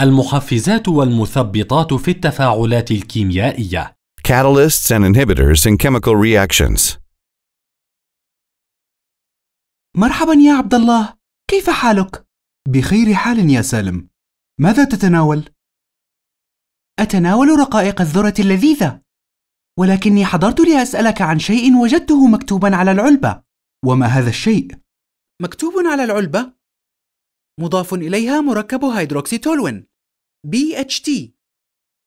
المحفزات والمثبطات في التفاعلات الكيميائية Catalysts and inhibitors in chemical reactions مرحبا يا عبد الله كيف حالك؟ بخير حال يا سالم ماذا تتناول؟ أتناول رقائق الذرة اللذيذة ولكني حضرت لأسألك عن شيء وجدته مكتوبا على العلبة وما هذا الشيء؟ مكتوب على العلبة مضاف إليها مركب هيدروكسي تولوين BHT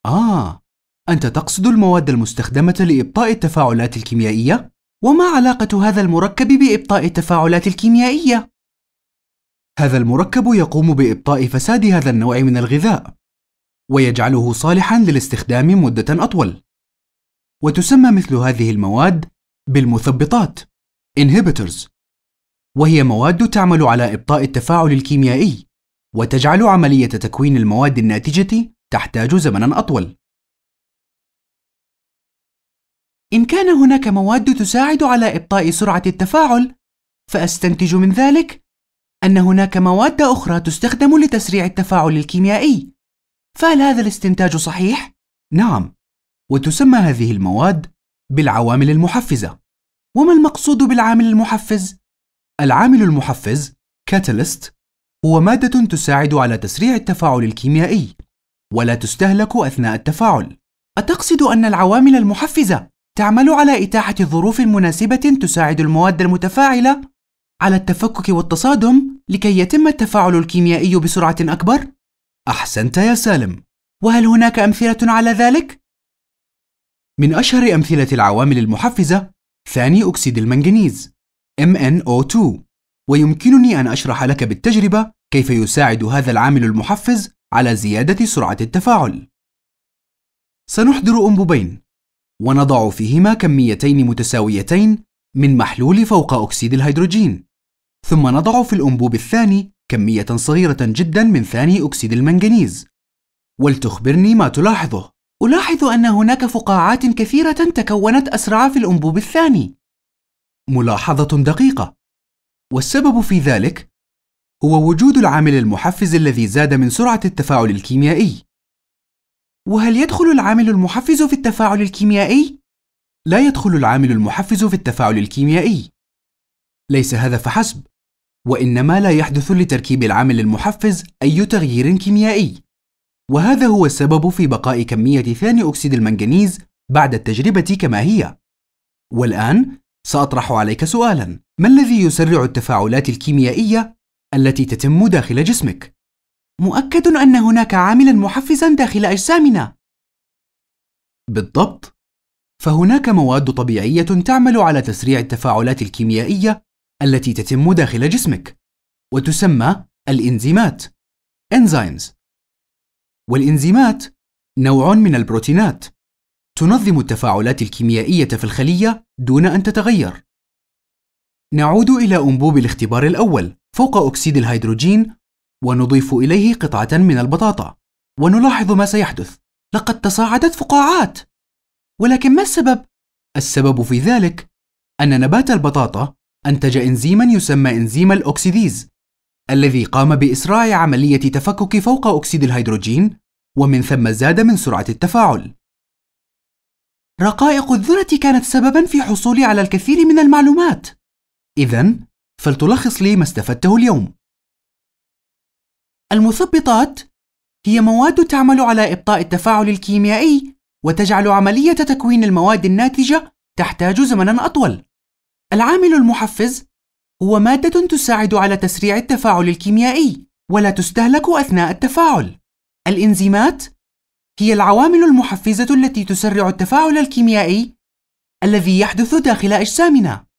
آه أنت تقصد المواد المستخدمة لإبطاء التفاعلات الكيميائية؟ وما علاقة هذا المركب بإبطاء التفاعلات الكيميائية؟ هذا المركب يقوم بإبطاء فساد هذا النوع من الغذاء ويجعله صالحا للاستخدام مدة أطول وتسمى مثل هذه المواد بالمثبطات inhibitors وهي مواد تعمل على إبطاء التفاعل الكيميائي وتجعل عملية تكوين المواد الناتجة تحتاج زمنا أطول إن كان هناك مواد تساعد على إبطاء سرعة التفاعل فأستنتج من ذلك أن هناك مواد أخرى تستخدم لتسريع التفاعل الكيميائي فهل هذا الاستنتاج صحيح؟ نعم وتسمى هذه المواد بالعوامل المحفزة وما المقصود بالعامل المحفز؟ العامل المحفز كاتاليست هو مادة تساعد على تسريع التفاعل الكيميائي ولا تستهلك أثناء التفاعل أتقصد أن العوامل المحفزة تعمل على إتاحة ظروف مناسبة تساعد المواد المتفاعلة على التفكك والتصادم لكي يتم التفاعل الكيميائي بسرعة أكبر؟ أحسنت يا سالم، وهل هناك أمثلة على ذلك؟ من أشهر أمثلة العوامل المحفزة ثاني أكسيد المنغنيز، MnO2 ويمكنني أن أشرح لك بالتجربة كيف يساعد هذا العامل المحفز على زيادة سرعة التفاعل سنحضر أنبوبين ونضع فيهما كميتين متساويتين من محلول فوق أكسيد الهيدروجين ثم نضع في الأنبوب الثاني كمية صغيرة جدا من ثاني أكسيد المنغنيز ولتخبرني ما تلاحظه ألاحظ أن هناك فقاعات كثيرة تكونت أسرع في الأنبوب الثاني ملاحظة دقيقة، والسبب في ذلك هو وجود العامل المحفز الذي زاد من سرعة التفاعل الكيميائي. وهل يدخل العامل المحفز في التفاعل الكيميائي؟ لا يدخل العامل المحفز في التفاعل الكيميائي. ليس هذا فحسب، وإنما لا يحدث لتركيب العامل المحفز أي تغيير كيميائي. وهذا هو السبب في بقاء كمية ثاني أكسيد المنغنيز بعد التجربة كما هي. والآن سأطرح عليك سؤالا ما الذي يسرع التفاعلات الكيميائية التي تتم داخل جسمك؟ مؤكد أن هناك عاملا محفزا داخل أجسامنا بالضبط فهناك مواد طبيعية تعمل على تسريع التفاعلات الكيميائية التي تتم داخل جسمك وتسمى الإنزيمات enzymes والإنزيمات نوع من البروتينات تنظم التفاعلات الكيميائية في الخلية دون أن تتغير. نعود إلى أنبوب الاختبار الأول فوق أكسيد الهيدروجين ونضيف إليه قطعة من البطاطا ونلاحظ ما سيحدث. لقد تصاعدت فقاعات. ولكن ما السبب؟ السبب في ذلك أن نبات البطاطا أنتج إنزيما يسمى إنزيم الأكسيديز الذي قام بإسراع عملية تفكك فوق أكسيد الهيدروجين ومن ثم زاد من سرعة التفاعل. رقائق الذرة كانت سببا في حصولي على الكثير من المعلومات. إذا فلتلخص لي ما استفدته اليوم. المثبطات هي مواد تعمل على إبطاء التفاعل الكيميائي وتجعل عملية تكوين المواد الناتجة تحتاج زمنا أطول. العامل المحفز هو مادة تساعد على تسريع التفاعل الكيميائي ولا تستهلك أثناء التفاعل. الإنزيمات هي العوامل المحفزة التي تسرع التفاعل الكيميائي الذي يحدث داخل أجسامنا.